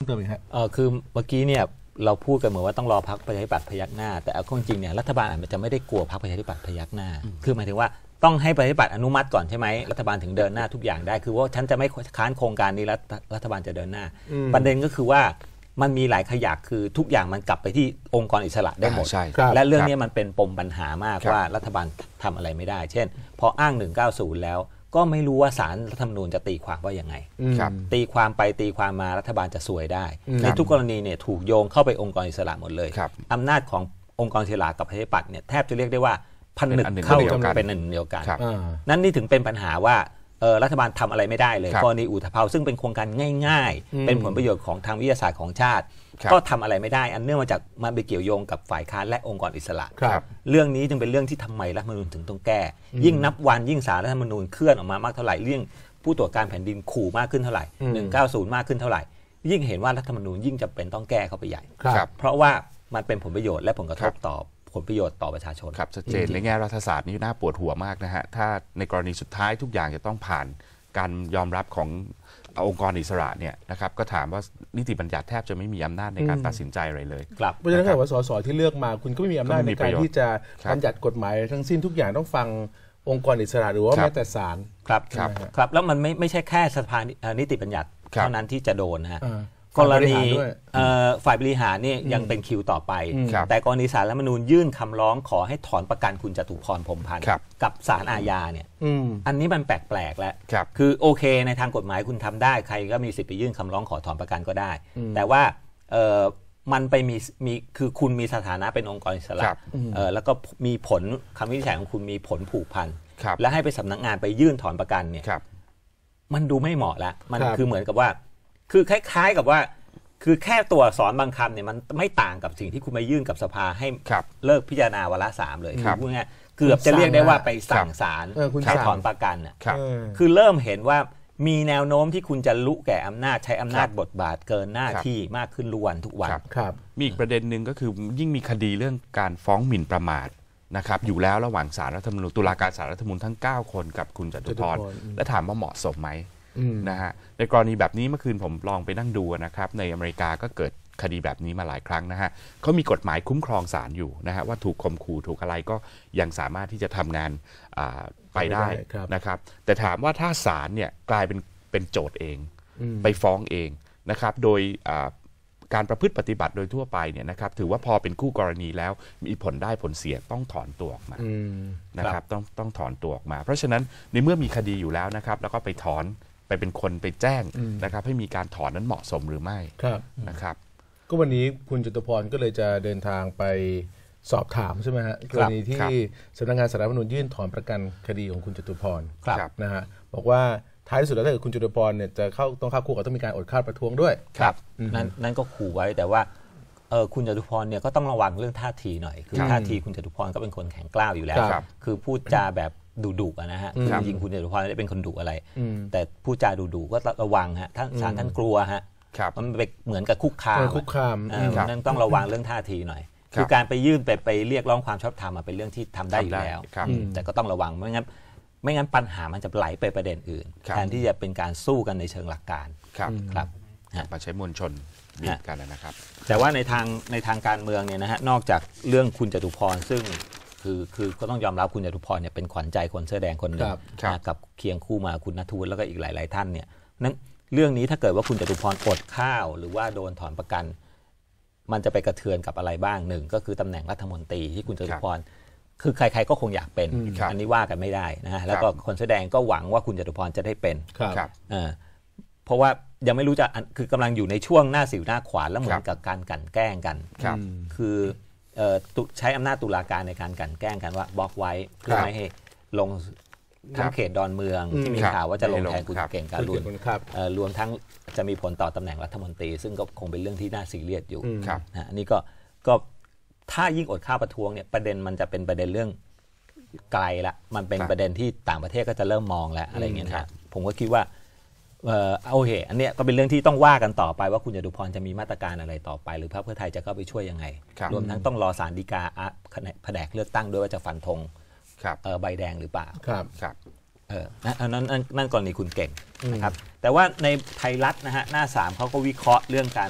เติมอีกฮะเออคือเมื่อกี้เนี่ยเราพูดกันเหมือนว่าต้องรอพักประชาธิปัตย์พยักหน้า แต่เอาข้อจริงเนี่ยรัฐบาลอาจจะไม่ได้กลัวพักประชาธิปัตย์พยักหน้าคือหมายถึงว่าต้องให้ประชาธิปัตย์อนุมัติก่อนใช่ไหมรัฐบาลถึงเดินหน้าทุกอย่างได้ คือว่าฉันจะไม่ค้านโครงการนี้แล้วรัฐบาลจะเดินหน้าประเด็นก็คือว่ามันมีหลายขยักคือทุกอย่างมันกลับไปที่องค์กรอิสระได้หมดและเรื่องนี้มันเป็นปมปัญหามากว่ารัฐบาลทำอะไรไม่ได้ เช่นพออ้าง190แล้วก็ไม่รู้ว่าสารรัฐธรรมนูญจะตีความว่าอย่างไรตีความไปตีความมา รัฐบาลจะสวยได้ ในทุกกรณีเนี่ยถูกโยงเข้าไปองค์กรอิสระหมดเลย อำนาจขององค์กรอิสระกับประชาธิปัตย์เนี่ยแทบจะเรียกได้ว่าพันหนึ่งเข้าเกันเป็นหนึ่งเดียวกันนั่นนี่ถึงเป็นปัญหาว่ารัฐบาลทำอะไรไม่ได้เลยกรณีอุทภเปาซึ่งเป็นโครงการง่าย ๆ เป็นผลประโยชน์ของทางวิทยาศาสตร์ของชาติก็ทำอะไรไม่ได้อันเนื่องมาจากมันไปเกี่ยวโยงกับฝ่ายค้านและองค์กรอิสระครับ เรื่องนี้จึงเป็นเรื่องที่ทำไมรัฐมนูญถึงต้องแก้ ยิ่งนับวันยิ่งสารรัฐมนูญเคลื่อนออกมามากเท่าไหร่ เรื่องผู้ตรวจการแผ่นดินขู่มากขึ้นเท่าไหร่ 190 มากขึ้นเท่าไหร่ ยิ่งเห็นว่ารัฐธรรมนูญยิ่งจะเป็นต้องแก้เข้าไปใหญ่เพราะว่ามันเป็นผลประโยชน์และผลกระทบต่อผลประโยชน์ต่อประชาชนครับชัดเจนในแง่รัฐศาสตร์นี่น่าปวดหัวมากนะฮะถ้าในกรณีสุดท้ายทุกอย่างจะต้องผ่านการยอมรับขององค์กรอิสระเนี่ยนะครับก็ถามว่านิติบัญญัติแทบจะไม่มีอำนาจในการตัดสินใจอะไรเลย ครับเพราะฉะนั้นว่าสสที่เลือกมา คุณก็ไม่มีอำนาจในการที่จะบัญญัติกฎหมาย ทั้งสิ้นทุกอย่างต้องฟังองค์กรอิสระหรือว่าแม้แต่ศาลครับ ครับแล้วมันไม่ไม่ใช่แค่สภานิติบัญญัติเท่านั้นที่จะโดนนะฮะกรณีฝ่ายบริหารนี่ยังเป็นคิวต่อไป แต่กรณีสารรัฐมนูญยื่นคำร้องขอให้ถอนประกัน คุณจตุพรพรมพันธ์กับสารอาญาเนี่ยอันนี้มันแปลกๆแล้วคือโอเคในทางกฎหมายคุณทำได้ใครก็มีสิทธิ์ไปยื่นคำร้องขอถอนประกันก็ได้แต่ว่ามันไปมีมีคือคุณมีสถานะเป็นองค์กรอิสระแล้วก็มีผลคำวินิจฉัยของคุณมีผลผูกพันและให้ไปสำนักงานไปยื่นถอนประกันเนี่ยมันดูไม่เหมาะแล้วมันคือเหมือนกับว่าคือคล้ายๆ กับว่าคือแค่ตัวสอนบางคำเนี่ยมันไม่ต่างกับสิ่งที่คุณไปยื่นกับสภาให้เลิกพิจารณาวาระสามเลยคือพูดง่ายเกือบจะเรียกได้ว่าไปสั่งศาลใช้ถอนประกันอ่ะคือเริ่มเห็นว่ามีแนวโน้มที่คุณจะลุแก่อำนาจ ใช้อำนาจบทบาทเกินหน้าที่มากขึ้นรวนทุกวันครับมีอีกประเด็นหนึ่งก็คือยิ่งมีคดีเรื่องการฟ้องหมิ่นประมาทนะครับอยู่แล้วระหว่างสารรัฐธรรมนูญตุลาการสารรัฐธรรมนูญทั้ง 9 คน กับคุณจตุพรและถามว่าเหมาะสมไหมนะฮะในกรณีแบบนี้เมื่อคืนผมลองไปนั่งดูนะครับในอเมริกาก็เกิดคดีแบบนี้มาหลายครั้งนะฮะเขามีกฎหมายคุ้มครองศาลอยู่นะฮะว่าถูกคมขู่ถูกอะไรก็ยังสามารถที่จะทำงานไปได้นะครับแต่ถามว่าถ้าศาลเนี่ยกลายเป็นเป็นโจทย์เอง ไปฟ้องเองนะครับ โดยการประพฤติปฏิบัติโดยทั่วไปเนี่ยนะครับถือว่าพอเป็นคู่กรณีแล้วมีผลได้ผลเสียต้องถอนตัวออกมานะครับต้องต้องถอนตัวออกมา เพราะฉะนั้นในเมื่อมีคดีอยู่แล้วนะครับแล้วก็ไปถอนไปเป็นคนไปแจ้งนะครับให้มีการถอนนั้นเหมาะสมหรือไม่ครับนะครับก็วันนี้คุณจตุพรก็เลยจะเดินทางไปสอบถามใช่ไหมฮะกรณีที่สำนักงานสารรัฐมนุนยื่นถอนประกันคดีของคุณจตุพรครับนะฮะบอกว่าท้ายสุดแล้วถ้าเกิดคุณจตุพรเนี่ยจะเข้าต้องเข้าคู่กับต้องมีการอดค่าประท้วงด้วยครับ นั่นนั่นก็ขู่ไว้แต่ว่าเออคุณจตุพรเนี่ยก็ต้องระวังเรื่องท่าทีหน่อยคือท่าทีคุณจตุพรก็เป็นคนแข็งกล้าวอยู่แล้ว คือพูดจาแบบดุดุกอะนะฮะคือจริงคุณเดชพรไม่ได้เป็นคนดุอะไรแต่ผู้จาดุดุก็ระวังฮะท่านสารท่านกลัวฮะมันเปเหมือนกับคุกคามคุกคามนั่นต้องระวังเรื่องท่าทีหน่อย คือการไปยื่นไปไปเรียกร้องความชอบธรรมเป็นเรื่องที่ทำได้อยู่แล้ว แต่ก็ต้องระวัง ไม่งั้นไม่งั้นปัญหามันจะไหลไปประเด็นอื่นแทนที่จะเป็นการสู้กันในเชิงหลักการครับครับมาใช้มวลชนบีบกันนะครับ แต่ว่าในทางในทางการเมืองเนี่ยนะฮะนอกจากเรื่องคุณจตุพรซึ่งคือคือก็ต้องยอมรับคุณจตุพรเนี่ยเป็นขวัญใจคนเสื้อแดงคนหนึ่งกับเคียงคู่มาคุณนัทวุฒิแล้วก็อีกหลายๆท่านเนี่ย นั้นเรื่องนี้ถ้าเกิดว่าคุณจตุพรอดข้าว หรือว่าโดนถอนประกัน มันจะไปกระเทือนกับอะไรบ้างหนึ่งก็คือตำแหน่งรัฐมนตรีที่คุณจตุพรคือใคร ๆก็คงอยากเป็น อันนี้ว่ากันไม่ได้นะฮะแล้วก็คนแสดงก็หวังว่าคุณจตุพรจะได้เป็นครับเพราะว่ายังไม่รู้จะคือกำลังอยู่ในช่วงหน้าสิวหน้าขวานแล้วเหมือนกับการกันแกล้งกันครับ คือใช้อำนาจตุลาการในการกันแกล้งกันว่าบล็อกไว้เพื่อไม่ให้ลงทั้งเขตดอนเมือง ที่มีข่าวว่าจะลงแทนคุณเก่งการุณรวมทั้งจะมีผลต่อตำแหน่งรัฐมนตรีซึ่งก็คงเป็นเรื่องที่น่าสีเรียดอยู่นะนี่ก็ก็ถ้ายิ่งอดข้าวประท้วงเนี่ยประเด็นมันจะเป็นประเด็นเรื่องไกลละ มันเป็นประเด็นที่ต่างประเทศก็จะเริ่มมองแล้วอะไรเงี้ยนะผมก็คิดว่าเออโอเค อันเนี้ยก็เป็นเรื่องที่ต้องว่ากันต่อไป ว่าคุณจตุพรจะมีมาตรการอะไรต่อไป หรือพรรคเพื่อไทยจะเข้าไปช่วยยังไง รวมทั้งต้องรอสารดีกาแผนกเลือกตั้งด้วยว่าจะฟันธงใบแดงหรือเปล่า ครับครับเออนั่นนั่นกรณีคุณเก่งนะครับ แต่ว่าในไทยรัฐนะฮะหน้าสามเขาก็วิเคราะห์เรื่องการ